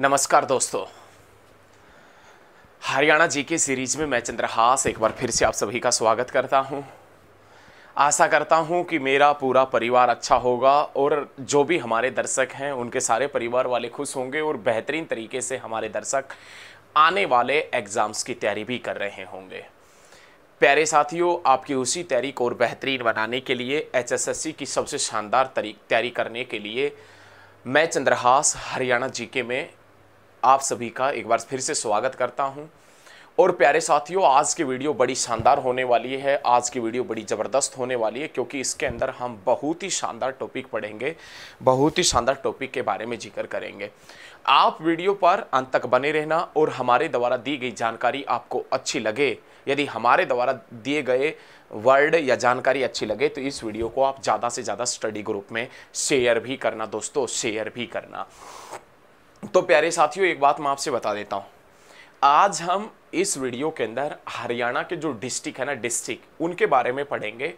नमस्कार दोस्तों हरियाणा जी के सीरीज में मैं चंद्रहास एक बार फिर से आप सभी का स्वागत करता हूं आशा करता हूं कि मेरा पूरा परिवार अच्छा होगा और जो भी हमारे दर्शक हैं उनके सारे परिवार वाले खुश होंगे और बेहतरीन तरीके से हमारे दर्शक आने वाले एग्ज़ाम्स की तैयारी भी कर रहे होंगे प्यारे साथियों आपकी उसी तैयारी को और बेहतरीन बनाने के लिए एचएसएससी की सबसे शानदार तैयारी करने के लिए मैं चंद्रहास हरियाणा जीके में आप सभी का एक बार फिर से स्वागत करता हूं और प्यारे साथियों आज की वीडियो बड़ी शानदार होने वाली है आज की वीडियो बड़ी ज़बरदस्त होने वाली है क्योंकि इसके अंदर हम बहुत ही शानदार टॉपिक पढ़ेंगे बहुत ही शानदार टॉपिक के बारे में जिक्र करेंगे आप वीडियो पर अंत तक बने रहना और हमारे द्वारा दी गई जानकारी आपको अच्छी लगे यदि हमारे द्वारा दिए गए वर्ड या जानकारी अच्छी लगे तो इस वीडियो को आप ज़्यादा से ज़्यादा स्टडी ग्रुप में शेयर भी करना दोस्तों शेयर भी करना तो प्यारे साथियों एक बात मैं आपसे बता देता हूँ आज हम इस वीडियो के अंदर हरियाणा के जो डिस्ट्रिक्ट है ना डिस्ट्रिक्ट उनके बारे में पढ़ेंगे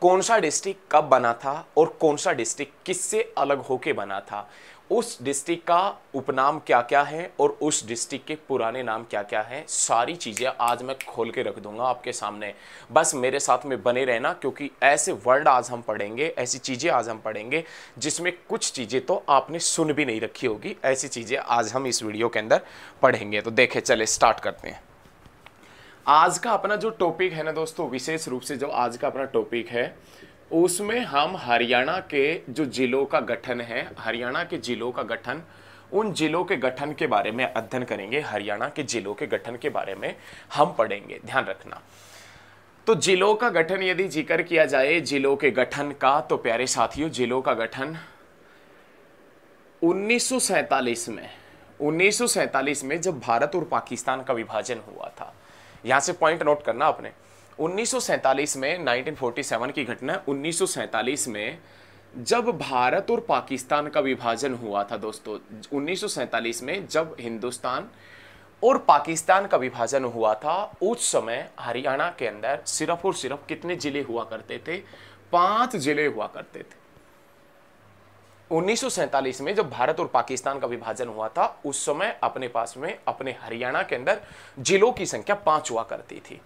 कौन सा डिस्ट्रिक्ट कब बना था और कौन सा डिस्ट्रिक्ट किससे अलग होके बना था उस डिस्ट्रिक्ट का उपनाम क्या क्या है और उस डिस्ट्रिक्ट के पुराने नाम क्या क्या हैं सारी चीज़ें आज मैं खोल के रख दूंगा आपके सामने बस मेरे साथ में बने रहना क्योंकि ऐसे वर्ड आज हम पढ़ेंगे ऐसी चीज़ें आज हम पढ़ेंगे जिसमें कुछ चीज़ें तो आपने सुन भी नहीं रखी होगी ऐसी चीज़ें आज हम इस वीडियो के अंदर पढ़ेंगे तो देखें चले स्टार्ट करते हैं आज का अपना जो टॉपिक है ना दोस्तों विशेष रूप से जो आज का अपना टॉपिक है उसमें हम हरियाणा के जो जिलों का गठन है हरियाणा के जिलों का गठन उन जिलों के गठन के बारे में अध्ययन करेंगे हरियाणा के जिलों के गठन के बारे में हम पढ़ेंगे ध्यान रखना तो जिलों का गठन यदि जिक्र किया जाए जिलों के गठन का तो प्यारे साथियों जिलों का गठन उन्नीस में उन्नीस में जब भारत और पाकिस्तान का विभाजन हुआ था यहां से पॉइंट नोट करना आपने 1947 में 1947 की घटना 1947 में जब भारत और पाकिस्तान का विभाजन हुआ था दोस्तों 1947 में जब हिंदुस्तान और पाकिस्तान का विभाजन हुआ था उस समय हरियाणा के अंदर सिर्फ और सिर्फ कितने जिले हुआ करते थे पांच जिले हुआ करते थे 1947 में जब भारत और पाकिस्तान का विभाजन हुआ था उस समय अपने पास में अपने हरियाणा के अंदर जिलों की संख्या पांच हुआ करती थी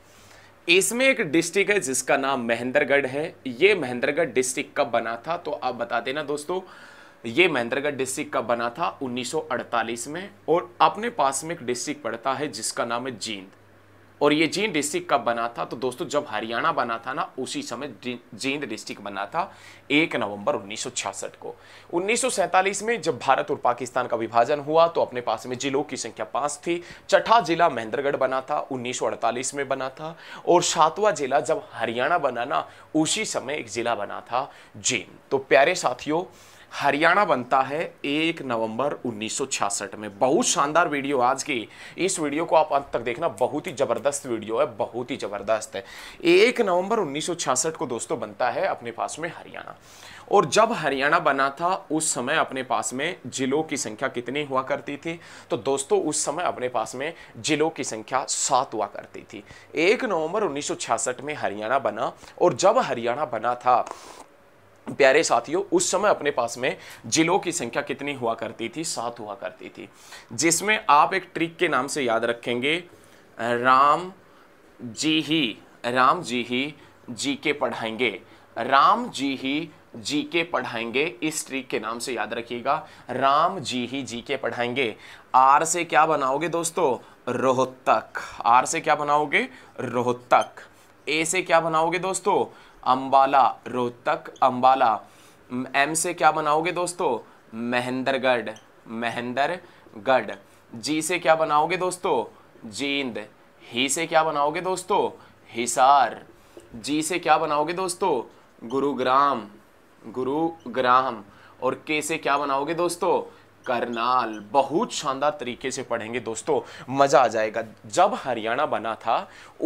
इसमें एक डिस्ट्रिक्ट है जिसका नाम महेंद्रगढ़ है ये महेंद्रगढ़ डिस्ट्रिक्ट कब बना था तो आप बता देना दोस्तों ये महेंद्रगढ़ डिस्ट्रिक्ट कब बना था 1948 में और अपने पास में एक डिस्ट्रिक्ट पड़ता है जिसका नाम है जींद और ये जींद डिस्ट्रिक्ट कब बना था तो दोस्तों जब हरियाणा बना था ना उसी समय जींद डिस्ट्रिक्ट बना था एक नवंबर 1966 को 1947 में जब भारत और पाकिस्तान का विभाजन हुआ तो अपने पास में जिलों की संख्या पांच थी चटा जिला महेंद्रगढ़ बना था 1948 में बना था और सातवा जिला जब हरियाणा बना ना उसी समय एक जिला बना था जींद तो प्यारे साथियों हरियाणा बनता है एक नवंबर 1966 में बहुत शानदार वीडियो आज की इस वीडियो को आप अंत तक देखना बहुत ही ज़बरदस्त वीडियो है बहुत ही ज़बरदस्त है एक नवंबर 1966 को दोस्तों बनता है अपने पास में हरियाणा और जब हरियाणा बना था उस समय अपने पास में जिलों की संख्या कितनी हुआ करती थी तो दोस्तों उस समय अपने पास में जिलों की संख्या सात हुआ करती थी एक नवंबर 1966 में हरियाणा बना और जब हरियाणा बना था प्यारे साथियों उस समय अपने पास में जिलों की संख्या कितनी हुआ करती थी सात हुआ करती थी जिसमें आप एक ट्रिक के नाम से याद रखेंगे राम जी ही राम जी ही जी के पढ़ाएंगे राम जी ही जी के पढ़ाएंगे इस ट्रिक के नाम से याद रखिएगा राम जी ही जी के पढ़ाएंगे आर से क्या बनाओगे दोस्तों रोहतक आर से क्या बनाओगे रोहतक ए से क्या बनाओगे दोस्तों अम्बाला रोहतक अम्बाला एम से क्या बनाओगे दोस्तों महेंद्रगढ़ महेंद्रगढ़ जी से क्या बनाओगे दोस्तों जींद ही से क्या बनाओगे दोस्तों हिसार जी से क्या बनाओगे दोस्तों गुरुग्राम गुरुग्राम और के से क्या बनाओगे दोस्तों करनाल बहुत शानदार तरीके से पढ़ेंगे दोस्तों मज़ा आ जाएगा जब हरियाणा बना था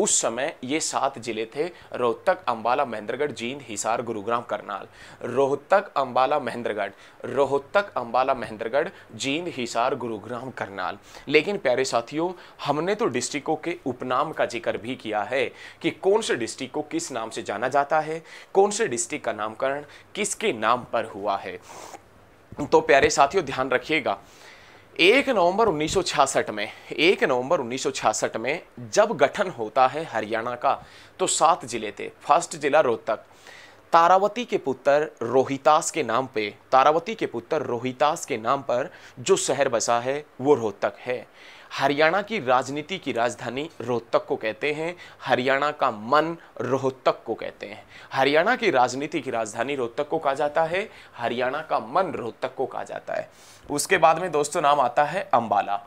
उस समय ये सात ज़िले थे रोहतक अम्बाला महेंद्रगढ़ जींद हिसार गुरुग्राम करनाल रोहतक अम्बाला महेंद्रगढ़ रोहतक अम्बाला महेंद्रगढ़ जींद हिसार गुरुग्राम करनाल लेकिन प्यारे साथियों हमने तो डिस्ट्रिक्टों के उपनाम का जिक्र भी किया है कि कौन से डिस्ट्रिक्ट को किस नाम से जाना जाता है कौन से डिस्ट्रिक्ट का नामकरण किसके नाम पर हुआ है तो प्यारे साथियों ध्यान रखिएगा एक नवंबर 1966 में एक नवंबर 1966 में जब गठन होता है हरियाणा का तो सात जिले थे फर्स्ट जिला रोहतक तारावती के पुत्र रोहितास के नाम पे तारावती के पुत्र रोहितास के नाम पर जो शहर बसा है वो रोहतक है हरियाणा की राजनीति की राजधानी रोहतक को कहते हैं हरियाणा का मन रोहतक को कहते हैं हरियाणा की राजनीति की राजधानी रोहतक को कहा जाता है हरियाणा का मन रोहतक को कहा जाता है उसके बाद में दोस्तों नाम आता है अम्बाला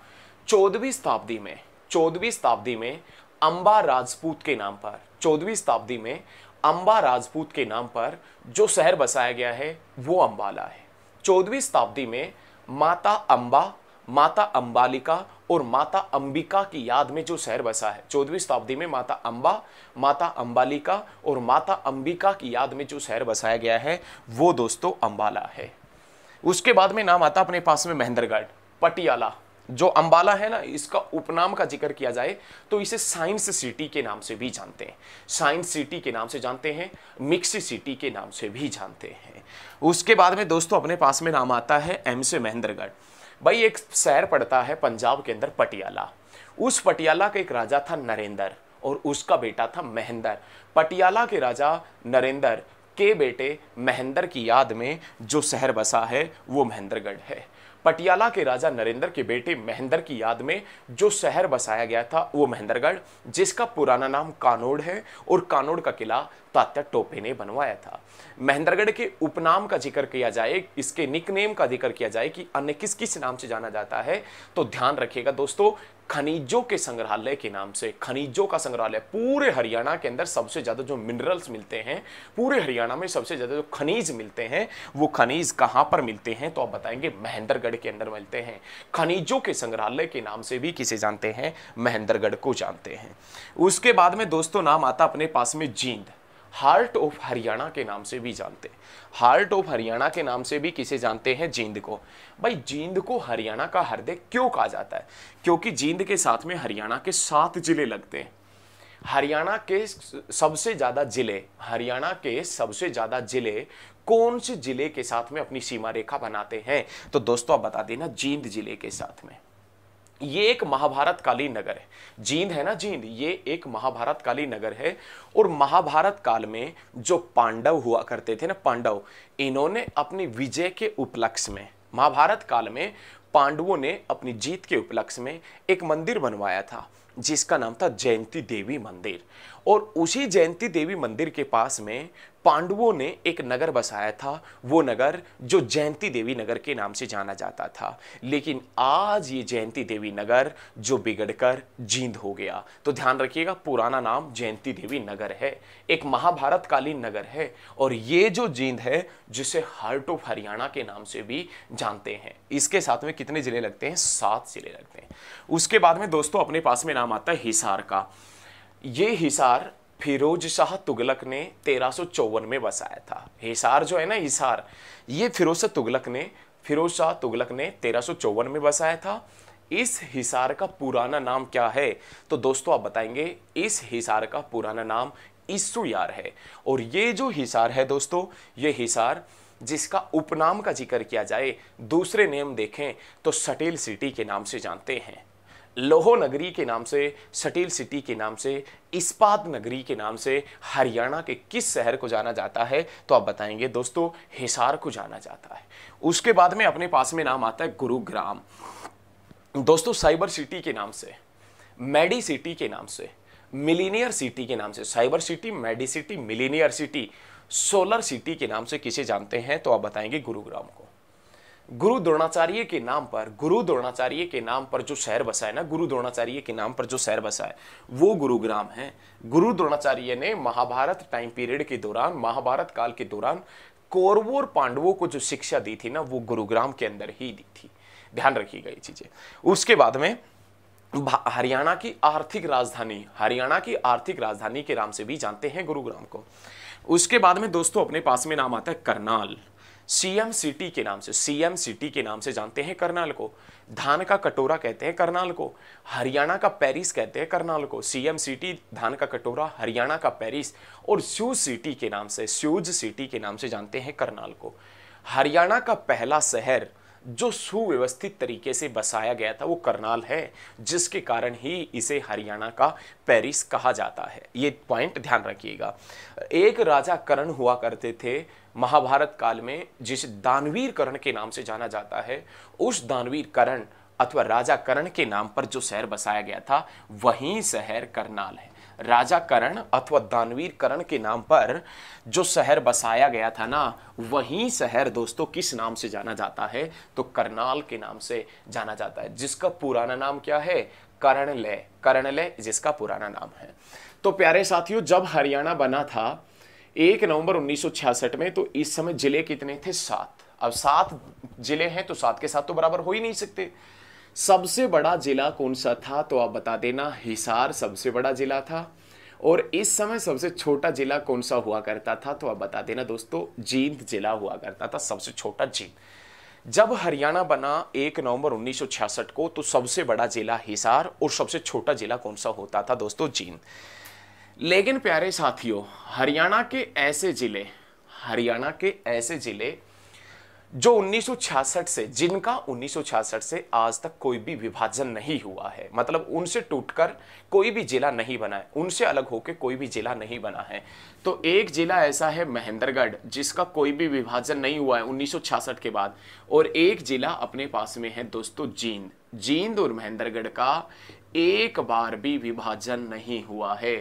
चौदहवीं शताब्दी में चौदहवीं शताब्दी में अम्बा राजपूत के नाम पर चौदहवीं शताब्दी में अम्बा राजपूत के नाम पर जो शहर बसाया गया है वो अम्बाला है चौदहवीं शताब्दी में माता अम्बा माता अंबालिका और माता अंबिका की याद में जो शहर बसा है चौदहवीं शताब्दी में माता अंबा माता अंबालिका और माता अंबिका की याद में जो शहर बसाया गया है वो दोस्तों अंबाला है उसके बाद में नाम आता अपने पास में महेंद्रगढ़ पटियाला जो अंबाला है ना इसका उपनाम का जिक्र किया जाए तो इसे साइंस सिटी के नाम से भी जानते हैं साइंस सिटी के नाम से जानते हैं मिक्स सिटी के नाम से भी जानते हैं उसके बाद में दोस्तों अपने पास में नाम आता है एम से महेंद्रगढ़ भाई एक शहर पड़ता है पंजाब के अंदर पटियाला उस पटियाला का एक राजा था नरेंद्र और उसका बेटा था महेंद्र पटियाला के राजा नरेंद्र के बेटे महेंद्र की याद में जो शहर बसा है वो महेंद्रगढ़ है पटियाला के राजा नरेंद्र के बेटे महेंद्र की याद में जो शहर बसाया गया था वो महेंद्रगढ़ जिसका पुराना नाम कानोड़ है और कानोड़ का किला तात्या टोपे ने बनवाया था महेंद्रगढ़ के उपनाम का जिक्र किया जाए इसके निकनेम का जिक्र किया जाए कि अन्य किस किस नाम से जाना जाता है तो ध्यान रखिएगा दोस्तों खनिजों के संग्रहालय के नाम से खनिजों का संग्रहालय पूरे हरियाणा के अंदर सबसे ज़्यादा जो मिनरल्स मिलते हैं पूरे हरियाणा में सबसे ज़्यादा जो खनिज मिलते हैं वो खनिज कहां पर मिलते हैं तो आप बताएंगे महेंद्रगढ़ के अंदर मिलते हैं खनिजों के संग्रहालय के नाम से भी किसे जानते हैं महेंद्रगढ़ को जानते हैं उसके बाद में दोस्तों नाम आता अपने पास में जींद हार्ट ऑफ हरियाणा के नाम से भी जानते हैं हार्ट ऑफ हरियाणा के नाम से भी किसे जानते हैं जींद को भाई जींद को हरियाणा का हृदय क्यों कहा जाता है क्योंकि जींद के साथ में हरियाणा के सात जिले लगते हैं हरियाणा के सबसे ज़्यादा जिले हरियाणा के सबसे ज़्यादा जिले कौन से जिले के साथ में अपनी सीमा रेखा बनाते हैं तो दोस्तों आप बता देना जींद जिले के साथ में ये एक महाभारत कालीन नगर है जींद है ना जींद ये एक महाभारत कालीन नगर है और महाभारत काल में जो पांडव हुआ करते थे ना पांडव इन्होंने अपनी विजय के उपलक्ष्य में महाभारत काल में पांडवों ने अपनी जीत के उपलक्ष्य में एक मंदिर बनवाया था जिसका नाम था जयंती देवी मंदिर और उसी जयंती देवी मंदिर के पास में पांडवों ने एक नगर बसाया था वो नगर जो जयंती देवी नगर के नाम से जाना जाता था लेकिन आज ये जयंती देवी नगर जो बिगड़कर जींद हो गया तो ध्यान रखिएगा पुराना नाम जयंती देवी नगर है एक महाभारत कालीन नगर है और ये जो जींद है जिसे हार्ट ऑफ हरियाणा के नाम से भी जानते हैं इसके साथ में कितने जिले लगते हैं सात जिले लगते हैं उसके बाद में दोस्तों अपने पास में नाम आता है हिसार का ये हिसार फिरोज शाह तुगलक ने तेरह में बसाया था हिसार जो है ना हिसार ये फिरोज शाह तुगलक ने फिरोज शाह तुगलक ने तेरह में बसाया था इस हिसार का पुराना नाम क्या है तो दोस्तों आप बताएंगे इस हिसार का पुराना नाम यार है और ये जो हिसार है दोस्तों ये हिसार जिसका उपनाम का जिक्र किया जाए दूसरे नेम देखें तो सटेल सिटी के नाम से जानते हैं लोहो नगरी के नाम से सटील सिटी के नाम से इस्पात नगरी के नाम से हरियाणा के किस शहर को जाना जाता है तो आप बताएंगे दोस्तों हिसार को जाना जाता है उसके बाद में अपने पास में नाम आता है गुरुग्राम दोस्तों साइबर सिटी के नाम से मेडी सिटी के नाम से मिलीनियर सिटी के नाम से cyber city medi city millennium city solar city के नाम से किसे जानते हैं तो आप बताएंगे गुरुग्राम को गुरु द्रोणाचार्य के नाम पर गुरु द्रोणाचार्य के नाम पर जो शहर बसा है ना गुरु द्रोणाचार्य के नाम पर जो शहर बसा है वो गुरुग्राम है गुरु द्रोणाचार्य ने महाभारत टाइम पीरियड के दौरान महाभारत काल के दौरान कौरवोर पांडवों को जो शिक्षा दी थी ना वो गुरुग्राम के अंदर ही दी थी ध्यान रखी गई चीजें उसके बाद में हरियाणा की आर्थिक राजधानी हरियाणा की आर्थिक राजधानी के नाम से भी जानते हैं गुरुग्राम को उसके बाद में दोस्तों अपने पास में नाम आता है करनाल सीएम सिटी के नाम से सीएम सिटी के नाम से जानते हैं करनाल को धान का कटोरा कहते हैं करनाल को हरियाणा का पेरिस कहते हैं करनाल को सीएम सिटी धान का कटोरा हरियाणा का पेरिस और स्यूज सिटी के नाम से स्यूज सिटी के नाम से जानते हैं करनाल को हरियाणा का पहला शहर जो सुव्यवस्थित तरीके से बसाया गया था वो करनाल है जिसके कारण ही इसे हरियाणा का पेरिस कहा जाता है ये पॉइंट ध्यान रखिएगा एक राजा करण हुआ करते थे महाभारत काल में जिस दानवीर करण के नाम से जाना जाता है उस दानवीर करण अथवा राजा करण के नाम पर जो शहर बसाया गया था वही शहर करनाल है राजा करण अथवा दानवीर करण के नाम पर जो शहर बसाया गया था ना वही शहर दोस्तों किस नाम से जाना जाता है तो करनाल के नाम से जाना जाता है जिसका पुराना नाम क्या है करणलय करणलय जिसका पुराना नाम है तो प्यारे साथियों जब हरियाणा बना था एक नवंबर 1966 में तो इस समय जिले कितने थे सात अब सात जिले हैं तो सात के साथ तो बराबर हो ही नहीं सकते सबसे बड़ा जिला कौन सा था तो आप बता देना हिसार सबसे बड़ा जिला था और इस समय सबसे छोटा जिला कौन सा हुआ करता था तो आप बता देना दोस्तों जींद जिला हुआ करता था सबसे छोटा जींद जब हरियाणा बना एक नवंबर 1966 को तो सबसे बड़ा जिला हिसार और सबसे छोटा जिला कौन सा होता था दोस्तों जींद लेकिन प्यारे साथियों हरियाणा के ऐसे जिले हरियाणा के ऐसे जिले जो 1966 से जिनका 1966 से आज तक कोई भी विभाजन नहीं हुआ है मतलब उनसे टूटकर कोई भी जिला नहीं बना है उनसे अलग होकर कोई भी जिला नहीं बना है तो एक जिला ऐसा है महेंद्रगढ़ जिसका कोई भी विभाजन नहीं हुआ है 1966 के बाद और एक जिला अपने पास में है दोस्तों जींद जींद और महेंद्रगढ़ का एक बार भी विभाजन नहीं हुआ है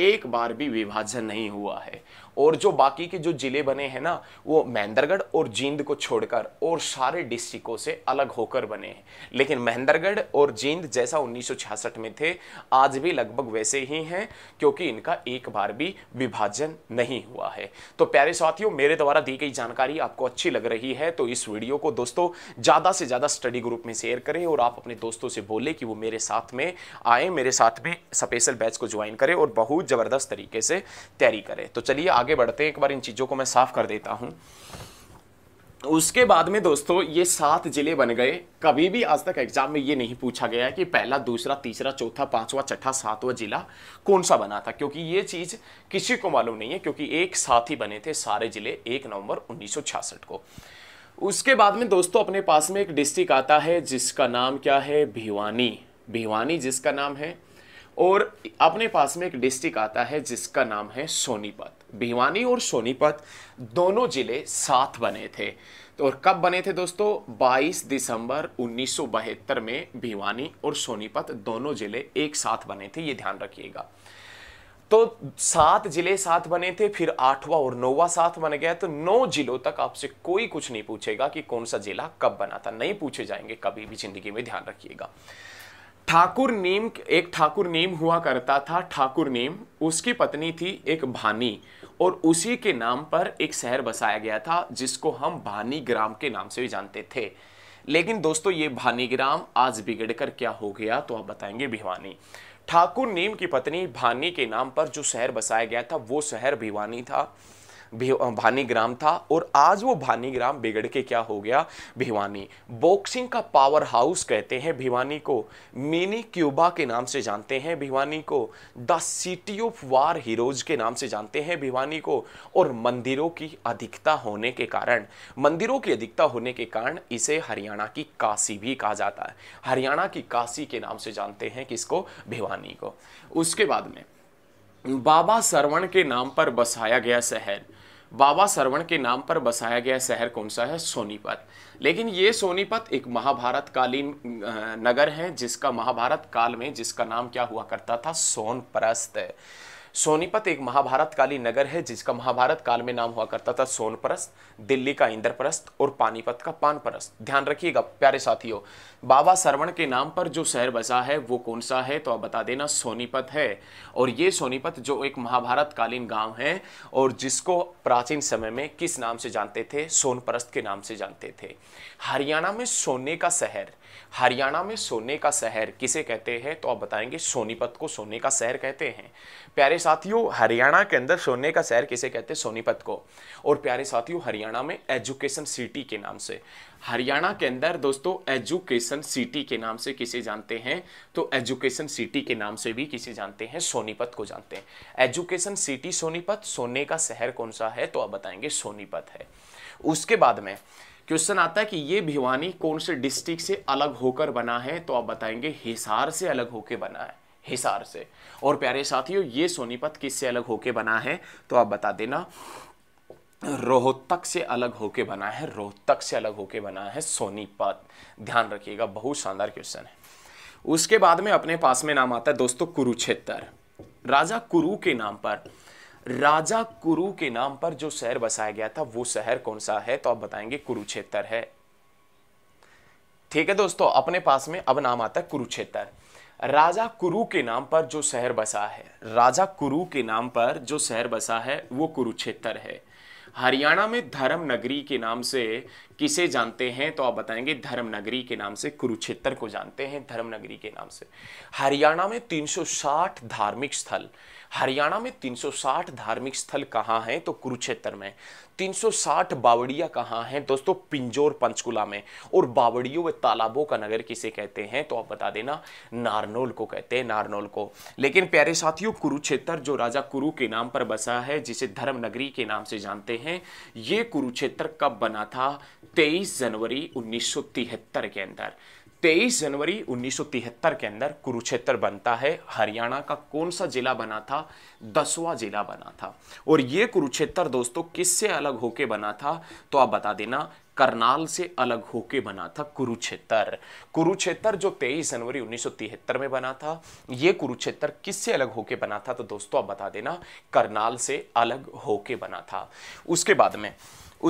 एक बार भी विभाजन नहीं हुआ है और जो बाकी के जो ज़िले बने हैं ना वो महेंद्रगढ़ और जींद को छोड़कर और सारे डिस्ट्रिक्टों से अलग होकर बने हैं लेकिन महेंद्रगढ़ और जींद जैसा 1966 में थे आज भी लगभग वैसे ही हैं क्योंकि इनका एक बार भी विभाजन नहीं हुआ है तो प्यारे साथियों मेरे द्वारा दी गई जानकारी आपको अच्छी लग रही है तो इस वीडियो को दोस्तों ज़्यादा से ज़्यादा स्टडी ग्रुप में शेयर करें और आप अपने दोस्तों से बोले कि वो मेरे साथ में आए मेरे साथ में स्पेशल बैच को ज्वाइन करें और बहुत ज़बरदस्त तरीके से तैयारी करें तो चलिए आगे आगे बढ़ते हैं एक बार इन चीज़ों को मैं साफ कर देता हूं उसके बाद में दोस्तों ये सात जिले बन गए कभी भी आज तक एग्जाम में ये नहीं पूछा गया कि पहला दूसरा तीसरा चौथा पांचवा छठा सातवां जिला कौन सा बना था क्योंकि ये चीज़ किसी को मालूम नहीं है क्योंकि एक साथ ही बने थे सारे जिले एक नवंबर उन्नीस को उसके बाद में दोस्तों अपने पास में एक डिस्ट्रिक्ट आता है जिसका नाम क्या है भिवानी भिवानी जिसका नाम है और अपने पास में एक डिस्ट्रिक्ट आता है जिसका नाम है सोनीपत भिवानी और सोनीपत दोनों जिले साथ बने थे तो और कब बने थे दोस्तों 22 दिसंबर उन्नीस में भिवानी और सोनीपत दोनों जिले एक साथ बने थे ये ध्यान रखिएगा तो सात जिले साथ बने थे फिर आठवां और नौवां साथ बन गया तो नौ जिलों तक आपसे कोई कुछ नहीं पूछेगा कि कौन सा जिला कब बना था नहीं पूछे जाएंगे कभी भी जिंदगी में ध्यान रखिएगा ठाकुर नीम एक ठाकुर नीम हुआ करता था ठाकुर नीम उसकी पत्नी थी एक भानी और उसी के नाम पर एक शहर बसाया गया था जिसको हम भानी ग्राम के नाम से भी जानते थे लेकिन दोस्तों ये भानी ग्राम आज बिगड़कर क्या हो गया तो आप बताएंगे भिवानी ठाकुर नीम की पत्नी भानी के नाम पर जो शहर बसाया गया था वो शहर भिवानी था भानी ग्राम था और आज वो भानी ग्राम बिगड़ के क्या हो गया भिवानी बॉक्सिंग का पावर हाउस कहते हैं भिवानी को मिनी क्यूबा के नाम से जानते हैं भिवानी को the city of war heroes के नाम से जानते हैं भिवानी को और मंदिरों की अधिकता होने के कारण मंदिरों की अधिकता होने के कारण इसे हरियाणा की काशी भी कहा जाता है हरियाणा की काशी के नाम से जानते हैं किसको भिवानी को उसके बाद में बाबा सरवण के नाम पर बसाया गया शहर बाबा सरवण के नाम पर बसाया गया शहर कौन सा है सोनीपत लेकिन ये सोनीपत एक महाभारत कालीन नगर है जिसका महाभारत काल में जिसका नाम क्या हुआ करता था सोनप्रस्त सोनीपत एक महाभारत कालीन नगर है जिसका महाभारत काल में नाम हुआ करता था सोनपरस दिल्ली का इंद्रप्रस्त और पानीपत का पानपरस्त ध्यान रखिएगा प्यारे साथियों बाबा सरवण के नाम पर जो शहर बसा है वो कौन सा है तो आप बता देना सोनीपत है और ये सोनीपत जो एक महाभारत कालीन गाँव है और जिसको प्राचीन समय में किस नाम से जानते थे सोनपरस्त के नाम से जानते थे हरियाणा में सोने का शहर हरियाणा में सोने का शहर किसे कहते हैं तो आप बताएंगे सोनीपत को सोने का शहर कहते हैं प्यारे साथियों हरियाणा के अंदर सोने का शहर किसे कहते हैं सोनीपत को और प्यारे साथियों हरियाणा में एजुकेशन सिटी के नाम से हरियाणा के अंदर दोस्तों एजुकेशन सिटी के नाम से किसे जानते हैं तो एजुकेशन सिटी के नाम से भी किसे जानते हैं सोनीपत को जानते हैं एजुकेशन सिटी सोनीपत सोने का शहर कौन सा है तो आप बताएंगे सोनीपत है उसके बाद में क्वेश्चन आता है कि ये भिवानी कौन से डिस्ट्रिक्ट से अलग होकर बना है तो आप बताएंगे हिसार से अलग होकर बना है हिसार से और प्यारे साथियों ये सोनीपत किससे अलग होके बना है तो आप बता देना रोहतक से अलग होके बना है रोहतक से अलग होके बना है सोनीपत ध्यान रखिएगा बहुत शानदार क्वेश्चन है उसके बाद में अपने पास में नाम आता है दोस्तों कुरुक्षेत्र राजा कुरु के नाम पर राजा कुरु के नाम पर जो शहर बसाया गया था वो शहर कौन सा है तो आप बताएंगे कुरुक्षेत्र है ठीक है दोस्तों अपने पास में अब नाम आता है कुरुक्षेत्र राजा कुरु के नाम पर जो शहर बसा है राजा कुरु के नाम पर जो शहर बसा है वो कुरुक्षेत्र है हरियाणा में धर्म नगरी के नाम से किसे जानते हैं तो आप बताएंगे धर्म नगरी के नाम से कुरुक्षेत्र को जानते हैं धर्म नगरी के नाम से हरियाणा में 360 धार्मिक स्थल हरियाणा में 360 धार्मिक स्थल कहाँ हैं तो कुरुक्षेत्र में 360 बावड़िया कहाँ हैं दोस्तों पिंजोर पंचकुला में और बावड़ियों व तालाबों का नगर किसे कहते हैं तो आप बता देना नारनौल को कहते हैं नारनौल को लेकिन प्यारे साथियों कुरुक्षेत्र जो राजा कुरु के नाम पर बसा है जिसे धर्म नगरी के नाम से जानते हैं ये कुरुक्षेत्र कब बना था तेईस जनवरी उन्नीस के अंदर 23 जनवरी 1973 के अंदर कुरुक्षेत्र बनता है हरियाणा का कौन सा जिला बना था दसवा जिला बना था और ये कुरुक्षेत्र दोस्तों किससे अलग होके बना था तो आप बता देना करनाल से अलग होके बना था कुरुक्षेत्र कुरुक्षेत्र जो 23 जनवरी 1973 में बना था ये कुरुक्षेत्र किससे अलग होके बना था तो दोस्तों आप बता देना करनाल से अलग होके बना था उसके बाद में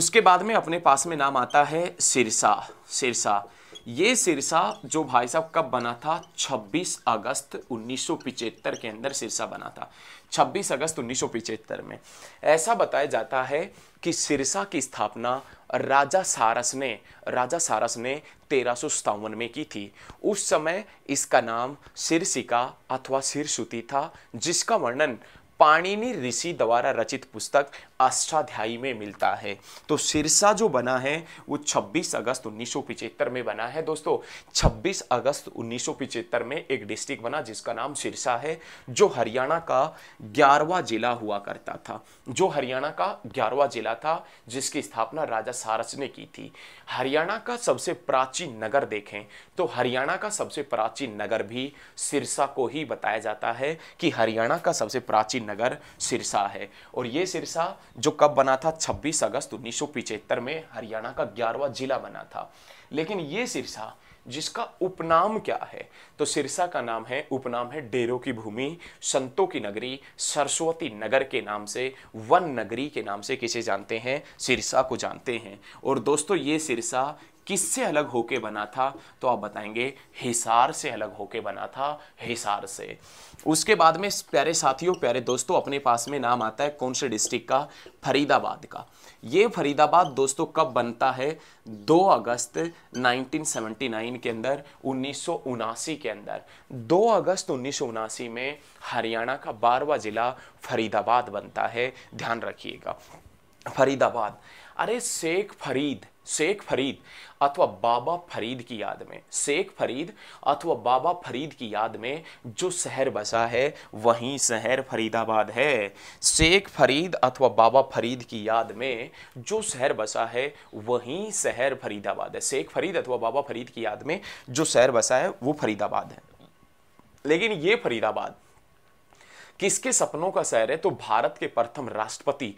उसके बाद में अपने पास में नाम आता है सिरसा सिरसा ये सिरसा जो भाई साहब कब बना था 26 अगस्त उन्नीस के अंदर सिरसा बना था 26 अगस्त उन्नीस में ऐसा बताया जाता है कि सिरसा की स्थापना राजा सारस ने राजा सारस ने तेरह में की थी उस समय इसका नाम सिरसिका अथवा सिरसुती था जिसका वर्णन पाणिनि ऋषि द्वारा रचित पुस्तक अष्टाध्यायी में मिलता है तो सिरसा जो बना है वो 26 अगस्त उन्नीस में बना है दोस्तों 26 अगस्त उन्नीस में एक डिस्ट्रिक्ट बना जिसका नाम सिरसा है जो हरियाणा का ग्यारहवा जिला हुआ करता था जो हरियाणा का ग्यारहवा जिला था जिसकी स्थापना राजा सारस ने की थी हरियाणा का सबसे प्राचीन नगर देखें तो हरियाणा का सबसे प्राचीन नगर भी सिरसा को ही बताया जाता है कि हरियाणा का सबसे प्राचीन नगर सिरसा है और ये सिरसा जो कब बना था 26 अगस्त उन्नीस में हरियाणा का ग्यारहवा जिला बना था लेकिन ये सिरसा जिसका उपनाम क्या है तो सिरसा का नाम है उपनाम है डेरों की भूमि संतों की नगरी सरस्वती नगर के नाम से वन नगरी के नाम से किसे जानते हैं सिरसा को जानते हैं और दोस्तों ये सिरसा किससे अलग होके बना था तो आप बताएंगे हिसार से अलग होके बना था हिसार से उसके बाद में प्यारे साथियों प्यारे दोस्तों अपने पास में नाम आता है कौन से डिस्ट्रिक्ट का फरीदाबाद का ये फरीदाबाद दोस्तों कब बनता है 2 अगस्त 1979 के अंदर उन्नीस के अंदर 2 अगस्त उन्नीस में हरियाणा का बारवा जिला फरीदाबाद बनता है ध्यान रखिएगा फरीदाबाद अरे शेख फरीद शेख फरीद अथवा बाबा फरीद की याद में शेख फरीद अथवा बाबा फरीद की याद में जो शहर बसा है वहीं शहर फरीदाबाद है शेख फरीद अथवा बाबा फरीद की याद में जो शहर बसा है वहीं शहर फरीदाबाद है शेख फरीद अथवा बाबा फरीद की याद में जो शहर बसा है वो फरीदाबाद है लेकिन ये फरीदाबाद किसके सपनों का शहर है तो भारत के प्रथम राष्ट्रपति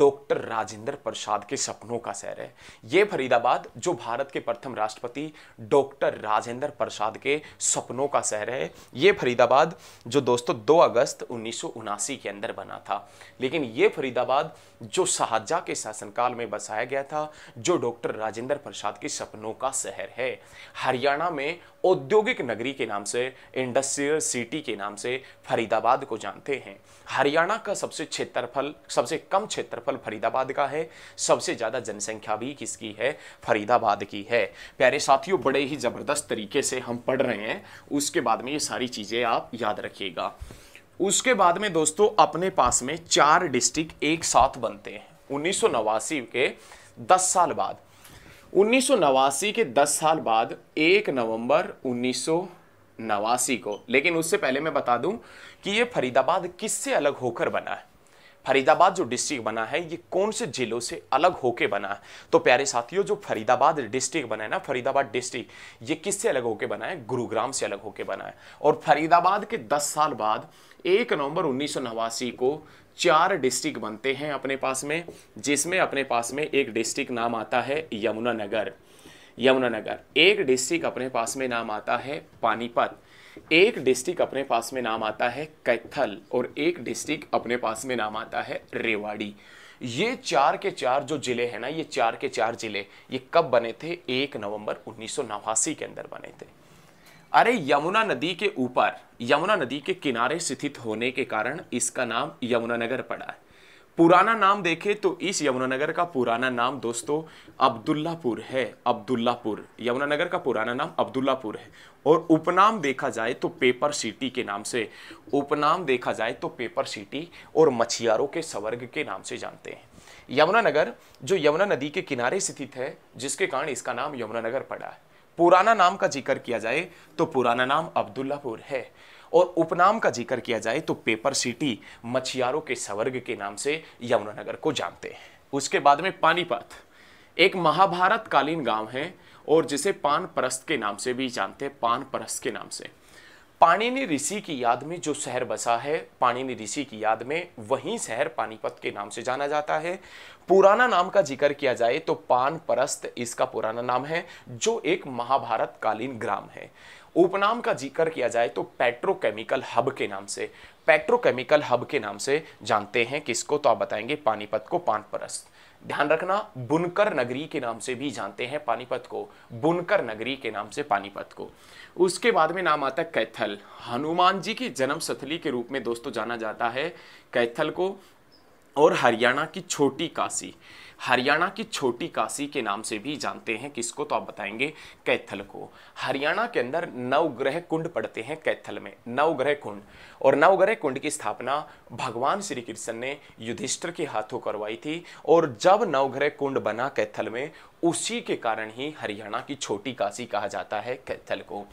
डॉक्टर राजेंद्र प्रसाद के सपनों का शहर है ये फरीदाबाद जो भारत के प्रथम राष्ट्रपति डॉक्टर राजेंद्र प्रसाद के सपनों का शहर है ये फरीदाबाद जो दोस्तों 2 अगस्त उन्नीस के अंदर बना था लेकिन ये फरीदाबाद जो शाहजहा के शासनकाल में बसाया गया था जो डॉक्टर राजेंद्र प्रसाद के सपनों का शहर है हरियाणा में औद्योगिक नगरी के नाम से इंडस्ट्रियल सिटी के नाम से फरीदाबाद को जान जानते हैं हरियाणा का सबसे क्षेत्रफल सबसे कम क्षेत्रफल फरीदाबाद का है सबसे ज़्यादा जनसंख्या भी किसकी है फरीदाबाद की है प्यारे साथियों बड़े ही ज़बरदस्त तरीके से हम पढ़ रहे हैं उसके बाद में ये सारी चीज़ें आप याद रखिएगा उसके बाद में दोस्तों अपने पास में चार डिस्ट्रिक्ट एक साथ बनते हैं उन्नीस के दस साल बाद उन्नीस के दस साल बाद एक नवंबर उन्नीस नवासी को लेकिन उससे पहले मैं बता दूं कि ये फरीदाबाद किससे अलग होकर बना है फरीदाबाद जो डिस्ट्रिक्ट बना है ये कौन से जिलों से अलग होके बना है तो प्यारे साथियों जो फरीदाबाद डिस्ट्रिक्ट बना है ना फरीदाबाद डिस्ट्रिक्ट ये किससे अलग होके बना है गुरुग्राम से अलग होके बना है और फरीदाबाद के 10 साल बाद 1 नवंबर उन्नीस को चार डिस्ट्रिक्ट बनते हैं अपने पास में जिसमें अपने पास में एक डिस्ट्रिक्ट नाम आता है यमुनानगर यमुनानगर एक डिस्ट्रिक्ट अपने पास में नाम आता है पानीपत एक डिस्ट्रिक्ट अपने पास में नाम आता है कैथल और एक डिस्ट्रिक्ट अपने पास में नाम आता है रेवाड़ी ये चार के चार जो जिले हैं ना ये चार के चार जिले ये कब बने थे एक नवंबर उन्नीस के अंदर बने थे अरे यमुना नदी के ऊपर यमुना नदी के किनारे स्थित होने के कारण इसका नाम यमुनानगर पड़ा है पुराना नाम देखें तो इस यमुनानगर का पुराना नाम दोस्तों अब्दुल्लापुर है अब्दुल्लापुर यमुनानगर का पुराना नाम अब्दुल्लापुर है और उपनाम देखा जाए तो पेपर सिटी के नाम से उपनाम देखा जाए तो पेपर सिटी और मछियारों के स्वर्ग के नाम से जानते हैं यमुनानगर जो यमुना नदी के किनारे स्थित है जिसके कारण इसका नाम यमुनानगर पड़ा है पुराना नाम का जिक्र किया जाए तो पुराना नाम अब्दुल्लापुर है और उपनाम का जिक्र किया जाए तो पेपर सिटी मछियारों के स्वर्ग के नाम से यमुनानगर को जानते हैं उसके बाद में पानीपत एक महाभारत कालीन गांव है और जिसे पान परस्त के नाम से भी जानते हैं पान परस्त के नाम से पाणिनि ऋषि की याद में जो शहर बसा है पाणिनि ऋषि की याद में वही शहर पानीपत के नाम से जाना जाता है पुराना नाम का जिक्र किया जाए तो पान परस्त इसका पुराना नाम है जो एक महाभारत कालीन ग्राम है उपनाम का जिक्र किया जाए तो पेट्रोकेमिकल हब के नाम से पेट्रोकेमिकल हब के नाम से जानते हैं किसको तो आप बताएंगे पानीपत को परस ध्यान रखना बुनकर नगरी के नाम से भी जानते हैं पानीपत को बुनकर नगरी के नाम से पानीपत को उसके बाद में नाम आता है कैथल हनुमान जी की जन्म स्थली के रूप में दोस्तों जाना जाता है कैथल को और हरियाणा की छोटी काशी हरियाणा की छोटी काशी के नाम से भी जानते हैं किसको तो आप बताएंगे कैथल को हरियाणा के अंदर नवग्रह कुंड पड़ते हैं कैथल में नवग्रह कुंड और नवग्रह कुंड की स्थापना भगवान श्री कृष्ण ने युधिष्ठर के हाथों करवाई थी और जब नवग्रह कुंड बना कैथल में उसी के कारण ही हरियाणा की छोटी काशी कहा जाता है कैथल को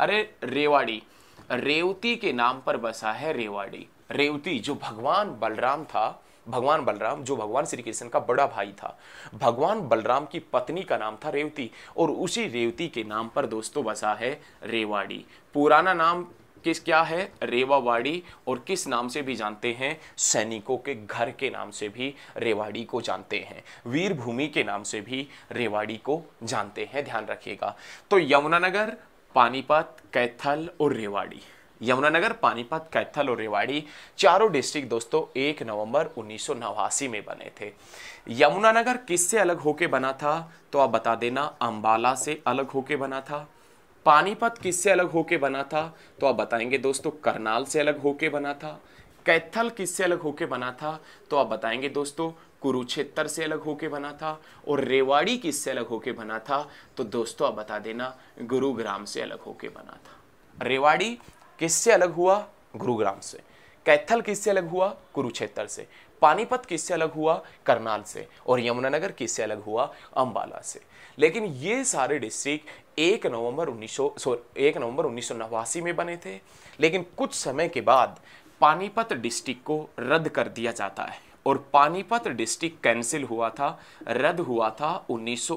अरे रेवाड़ी रेवती के नाम पर बसा है रेवाड़ी रेवती जो भगवान बलराम था भगवान बलराम जो भगवान श्री कृष्ण का बड़ा भाई था भगवान बलराम की पत्नी का नाम था रेवती और उसी रेवती के नाम पर दोस्तों बसा है रेवाड़ी पुराना नाम किस क्या है रेवावाड़ी और किस नाम से भी जानते हैं सैनिकों के घर के नाम से भी रेवाड़ी को जानते हैं वीर भूमि के नाम से भी रेवाड़ी को जानते हैं ध्यान रखिएगा तो यमुनानगर पानीपत कैथल और रेवाड़ी यमुनानगर पानीपत कैथल और रेवाड़ी चारों डिस्ट्रिक्ट दोस्तों एक नवंबर उन्नीस में बने थे यमुनानगर किससे अलग होके बना था तो आप बता देना अंबाला से अलग होके बना था पानीपत किससे अलग होके बना था तो आप बताएंगे दोस्तों करनाल से अलग होके बना था कैथल किससे अलग होके बना था तो आप बताएंगे दोस्तों कुरुक्षेत्र से अलग होके बना था और रेवाड़ी किससे अलग होके बना था तो दोस्तों आप बता देना गुरुग्राम से अलग होके बना था रेवाड़ी किससे अलग हुआ गुरुग्राम से कैथल किससे अलग हुआ कुरुक्षेत्र से पानीपत किससे अलग हुआ करनाल से और यमुनानगर किससे अलग हुआ अम्बाला से लेकिन ये सारे डिस्ट्रिक्ट एक नवंबर उन्नीस सौ एक नवंबर उन्नीस में बने थे लेकिन कुछ समय के बाद पानीपत डिस्ट्रिक्ट को रद्द कर दिया जाता है और पानीपत डिस्ट्रिक्ट कैंसिल हुआ था रद्द हुआ था उन्नीस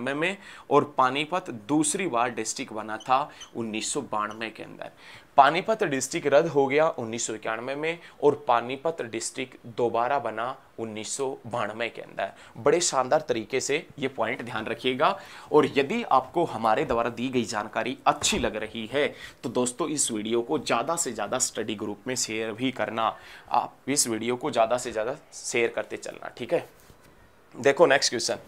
में और पानीपत दूसरी बार डिस्ट्रिक्ट बना था उन्नीस के अंदर पानीपत डिस्ट्रिक्ट रद्द हो गया उन्नीस में और पानीपत डिस्ट्रिक्ट दोबारा बना उन्नीस के अंदर बड़े शानदार तरीके से ये पॉइंट ध्यान रखिएगा और यदि आपको हमारे द्वारा दी गई जानकारी अच्छी लग रही है तो दोस्तों इस वीडियो को ज़्यादा से ज़्यादा स्टडी ग्रुप में शेयर भी करना आप इस वीडियो को ज़्यादा से ज़्यादा शेयर करते चलना ठीक है देखो नेक्स्ट क्वेश्चन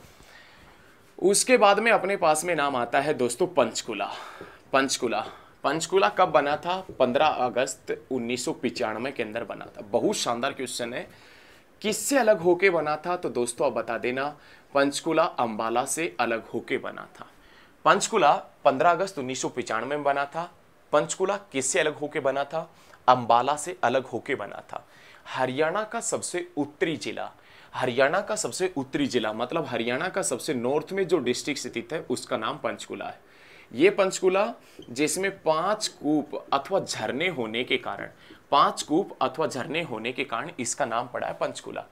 उसके बाद में अपने पास में नाम आता है दोस्तों पंचकुला पंचकुला पंचकूला कब बना था 15 अगस्त उन्नीस के अंदर बना था बहुत शानदार क्वेश्चन है किससे अलग होके बना था तो दोस्तों आप बता देना पंचकूला अंबाला से अलग होके बना था पंचकूला 15 अगस्त उन्नीस में बना था पंचकूला किससे अलग होके बना था अंबाला से अलग होके बना था हरियाणा का सबसे उत्तरी जिला हरियाणा का सबसे उत्तरी जिला मतलब हरियाणा का सबसे नॉर्थ में जो डिस्ट्रिक्ट स्थित है उसका नाम पंचकूला है ये पंचकूला जिसमें पांच कूप अथवा झरने होने के कारण पांच कूप अथवा झरने होने के कारण इसका नाम पड़ा है पंचकूला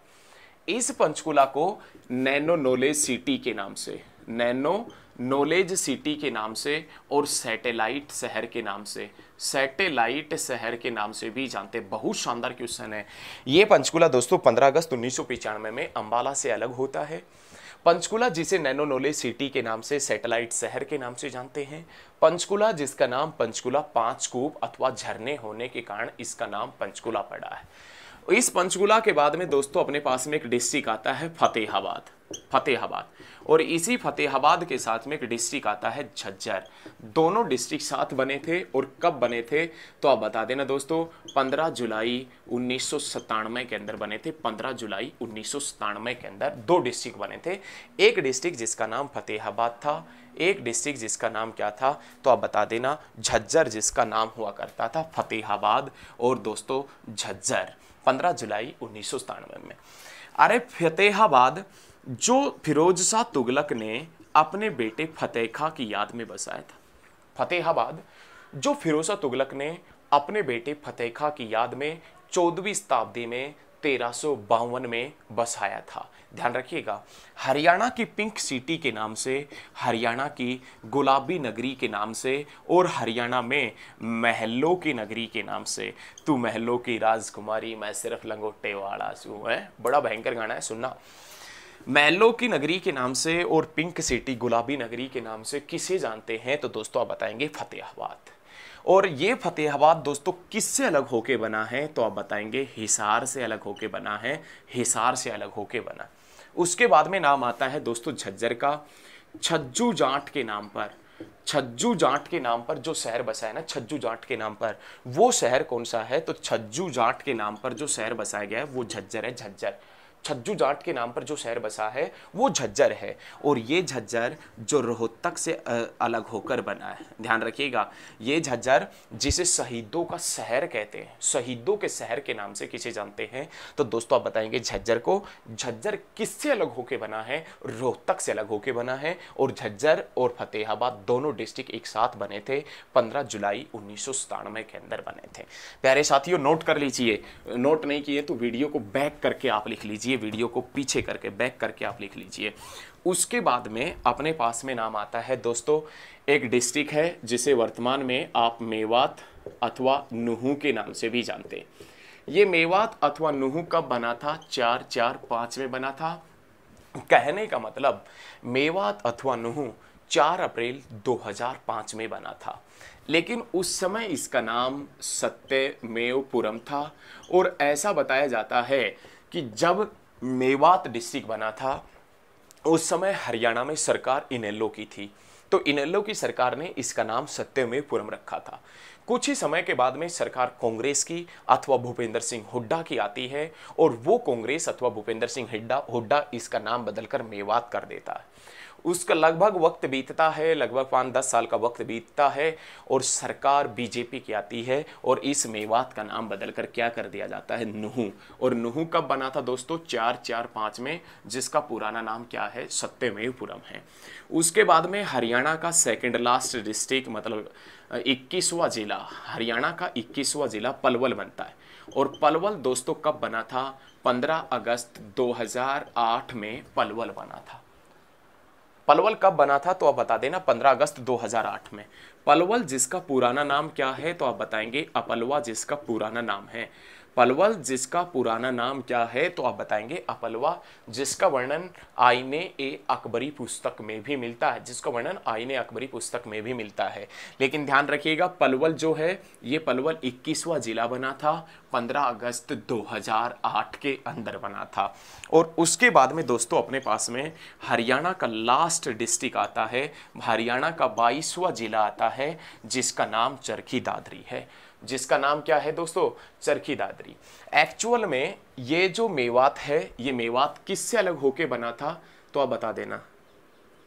इस पंचकूला को नैनो नॉलेज सिटी के नाम से नैनो नॉलेज सिटी के नाम से और सैटेलाइट शहर के नाम से सैटेलाइट शहर के नाम से भी जानते बहुत शानदार क्वेश्चन है ये पंचकूला दोस्तों 15 अगस्त उन्नीस में अंबाला से अलग होता है पंचकुला जिसे नैनोनोले सिटी के नाम से सैटेलाइट शहर के नाम से जानते हैं पंचकुला जिसका नाम पंचकुला पांच कूप अथवा झरने होने के कारण इसका नाम पंचकुला पड़ा है इस पंचकुला के बाद में दोस्तों अपने पास में एक डिस्ट्रिक्ट आता है फतेहाबाद फतेहाबाद और इसी फतेहाबाद के साथ में एक डिस्ट्रिक्ट आता है झज्जर दोनों डिस्ट्रिक्ट साथ बने थे और कब बने थे तो आप बता देना दोस्तों 15 जुलाई उन्नीस के अंदर बने थे 15 जुलाई उन्नीस के अंदर दो डिस्ट्रिक्ट बने थे एक डिस्ट्रिक्ट जिसका नाम फतेहाबाद था एक डिस्ट्रिक्ट जिसका नाम क्या था तो आप बता देना झज्जर जिसका नाम हुआ करता था फतेहाबाद और दोस्तों झज्जर 15 जुलाई उन्नीस में अरे फतेहाबाद जो फिरोज शाह तुगलक ने अपने बेटे फतेह खां की याद में बसाया था फतेहाबाद जो फिरोज शाह तुगलक ने अपने बेटे फतेह खां की याद में चौदहवीं शताब्दी में तेरह में बसाया था ध्यान रखिएगा हरियाणा की पिंक सिटी के नाम से हरियाणा की गुलाबी नगरी के नाम से और हरियाणा में महलों की नगरी के नाम से तू महलों की राजकुमारी मैं सिर्फ लंगोटे वाला सू है बड़ा भयंकर गाना है सुनना मैलो की नगरी के नाम से और पिंक सिटी गुलाबी नगरी के नाम से किसे जानते हैं तो दोस्तों आप बताएंगे फतेहाबाद और ये फतेहाबाद दोस्तों किससे अलग होके बना है तो आप बताएंगे हिसार से अलग होके बना है हिसार से अलग होके बना उसके बाद में नाम आता है दोस्तों झज्जर का छज्जू जाट के नाम पर छज्जू जाट के नाम पर जो शहर बसा है ना छज्जू जाट के नाम पर वो शहर कौन सा है तो छज्जू जाट के नाम पर जो शहर बसाया गया है वो झज्जर है झज्जर छज्जू जाट के नाम पर जो शहर बसा है वो झज्जर है और ये झज्जर जो रोहतक से अलग होकर बना है ध्यान रखिएगा ये झज्जर जिसे शहीदों का शहर कहते हैं शहीदों के शहर के नाम से किसे जानते हैं तो दोस्तों आप बताएंगे झज्जर को झज्जर किससे अलग होके बना है रोहतक से अलग होके बना है और झज्जर और फतेहाबाद दोनों डिस्ट्रिक्ट एक साथ बने थे पंद्रह जुलाई उन्नीस के अंदर बने थे प्यारे साथियों नोट कर लीजिए नोट नहीं किए तो वीडियो को बैक करके आप लिख लीजिए ये वीडियो को पीछे करके बैक करके आप लिख लीजिए उसके बाद में अपने पास में नाम आता है दोस्तों एक डिस्ट्रिक्ट है जिसे वर्तमान में आप मेवात अथवा नुहू के नाम से भी जानते हैं ये मेवात अथवा नुहू कब बना था चार चार पाँच में बना था कहने का मतलब मेवात अथवा नुहू चार अप्रैल 2005 में बना था लेकिन उस समय इसका नाम सत्यमेवपुरम था और ऐसा बताया जाता है कि जब मेवात डिस्ट्रिक्ट बना था उस समय हरियाणा में सरकार इनेलो की थी तो इनेलो की सरकार ने इसका नाम सत्यमेवपुरम रखा था कुछ ही समय के बाद में सरकार कांग्रेस की अथवा भूपेंद्र सिंह हुड्डा की आती है और वो कांग्रेस अथवा भूपेंद्र सिंह हुड्डा हुड्डा इसका नाम बदलकर मेवात कर देता है उसका लगभग वक्त बीतता है लगभग पाँच दस साल का वक्त बीतता है और सरकार बीजेपी की आती है और इस मेवात का नाम बदल कर क्या कर दिया जाता है नुहू और नुहू कब बना था दोस्तों चार चार पाँच में जिसका पुराना नाम क्या है सत्यमेवपुरम है उसके बाद में हरियाणा का सेकेंड लास्ट डिस्ट्रिक्ट मतलब इक्कीसवा जिला हरियाणा का इक्कीसवा जिला पलवल बनता है और पलवल दोस्तों कब बना था 15 अगस्त 2008 में पलवल बना था पलवल कब बना था तो आप बता देना 15 अगस्त 2008 में पलवल जिसका पुराना नाम क्या है तो आप बताएंगे अपलवा जिसका पुराना नाम है पलवल जिसका पुराना नाम क्या है तो आप बताएंगे अपलवा जिसका वर्णन आईने ए अकबरी पुस्तक में भी मिलता है जिसका वर्णन आईने अकबरी पुस्तक में भी मिलता है लेकिन ध्यान रखिएगा पलवल जो है ये पलवल 21वां जिला बना था 15 अगस्त 2008 के अंदर बना था और उसके बाद में दोस्तों अपने पास में हरियाणा का लास्ट डिस्ट्रिक्ट आता है हरियाणा का बाईसवा जिला आता है जिसका नाम चरखी दादरी है जिसका नाम क्या है दोस्तों चरखी दादरी एक्चुअल में ये जो मेवात है ये मेवात किससे अलग होके बना था तो आप बता देना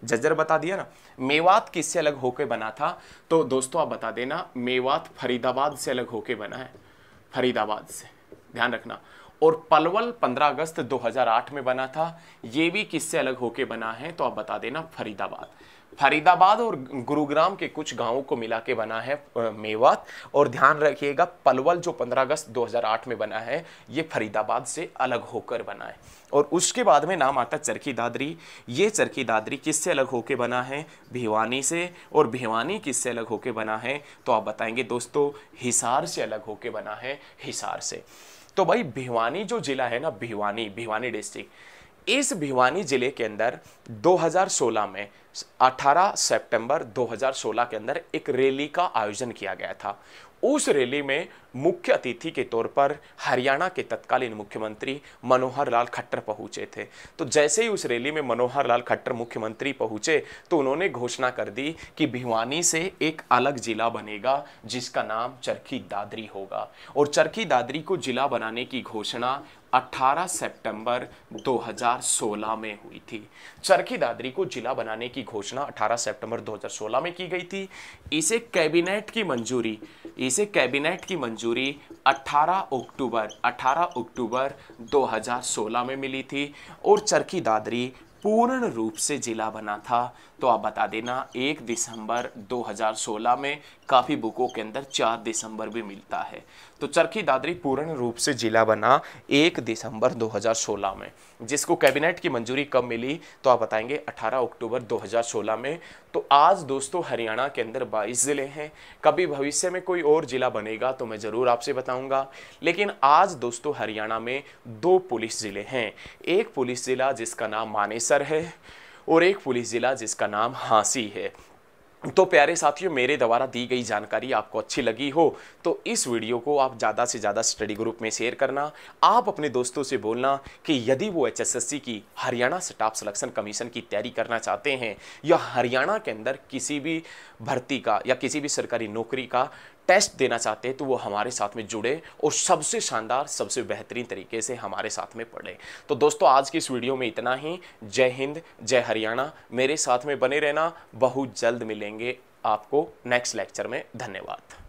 जजर बता दिया ना मेवात किससे अलग होके बना था तो दोस्तों आप बता देना मेवात फरीदाबाद से अलग होके बना है फरीदाबाद से ध्यान रखना और पलवल 15 अगस्त 2008 में बना था ये भी किससे अलग होके बना है तो आप बता देना फरीदाबाद फरीदाबाद और गुरुग्राम के कुछ गांवों को मिला के बना है मेवात और ध्यान रखिएगा पलवल जो 15 अगस्त 2008 में बना है ये फरीदाबाद से अलग होकर बना है और उसके बाद में नाम आता चरखी दादरी ये चरखी दादरी किससे अलग होकर बना है भिवानी से और भिवानी किससे अलग होकर बना है तो आप बताएंगे दोस्तों हिसार से अलग होकर बना है हिसार से तो भाई भिवानी जो जिला है ना भिवानी भिवानी डिस्ट्रिक्ट इस भिवानी जिले के अंदर 2016 में 18 सितंबर 2016 के अंदर एक रैली का आयोजन किया गया था उस रैली में मुख्य अतिथि के तौर पर हरियाणा के तत्कालीन मुख्यमंत्री मनोहर लाल खट्टर पहुंचे थे तो जैसे ही उस रैली में मनोहर लाल खट्टर मुख्यमंत्री पहुंचे तो उन्होंने घोषणा कर दी कि भिवानी से एक अलग जिला बनेगा जिसका नाम चरखी दादरी होगा और चरखी दादरी को जिला बनाने की घोषणा 18 सितंबर 2016 में हुई थी चरखी दादरी को जिला बनाने की घोषणा 18 सितंबर 2016 में की गई थी इसे कैबिनेट की मंजूरी इसे कैबिनेट की मंजूरी मंजूरी 18 अक्टूबर 18 अक्टूबर 2016 में मिली थी और चरखी दादरी पूर्ण रूप से जिला बना था तो आप बता देना एक दिसंबर 2016 में काफ़ी बुकों के अंदर चार दिसंबर भी मिलता है तो चरखी दादरी पूर्ण रूप से जिला बना एक दिसंबर 2016 में जिसको कैबिनेट की मंजूरी कब मिली तो आप बताएंगे 18 अक्टूबर 2016 में तो आज दोस्तों हरियाणा के अंदर 22 ज़िले हैं कभी भविष्य में कोई और ज़िला बनेगा तो मैं ज़रूर आपसे बताऊंगा लेकिन आज दोस्तों हरियाणा में दो पुलिस ज़िले हैं एक पुलिस ज़िला जिसका नाम मानेसर है और एक पुलिस ज़िला जिसका नाम हाँसी है तो प्यारे साथियों मेरे द्वारा दी गई जानकारी आपको अच्छी लगी हो तो इस वीडियो को आप ज़्यादा से ज़्यादा स्टडी ग्रुप में शेयर करना आप अपने दोस्तों से बोलना कि यदि वो एचएसएससी की हरियाणा स्टाफ सिलेक्शन कमीशन की तैयारी करना चाहते हैं या हरियाणा के अंदर किसी भी भर्ती का या किसी भी सरकारी नौकरी का टेस्ट देना चाहते हैं तो वो हमारे साथ में जुड़े और सबसे शानदार सबसे बेहतरीन तरीके से हमारे साथ में पढ़े तो दोस्तों आज की इस वीडियो में इतना ही जय हिंद जय हरियाणा मेरे साथ में बने रहना बहुत जल्द मिलेंगे आपको नेक्स्ट लेक्चर में धन्यवाद